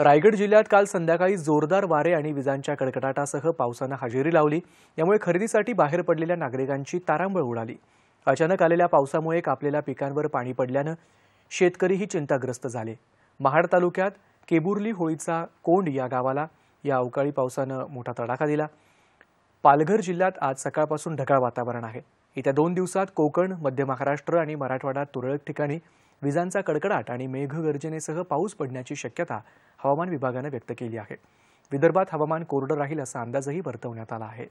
रायगड जिल्ह्यात काल संध्याकाळी जोरदार वारे आणि विजांच्या कडकडाटासह पावसानं हजेरी लावली यामुळे खरेदीसाठी बाहेर पडलेल्या नागरिकांची तारांबळ उडाली अचानक आलेल्या पावसामुळे कापलेल्या पिकांवर पाणी पडल्यानं शेतकरीही चिंताग्रस्त झाले महाड तालुक्यात केबुर्ली होळीचा कोंड या गावाला या अवकाळी पावसानं मोठा तडाखा दिला पालघर जिल्ह्यात आज सकाळपासून ढगाळ वातावरण आहे येत्या दोन दिवसात कोकण मध्य महाराष्ट्र आणि मराठवाड्यात तुरळक ठिकाणी विजांचा कडकडाट आणि मेघगर्जनेसह पाऊस पडण्याची शक्यता हवामान विभागानं व्यक्त केली आहे विदर्भात हवामान कोरडं राहील असा अंदाजही वर्तवण्यात आला आहे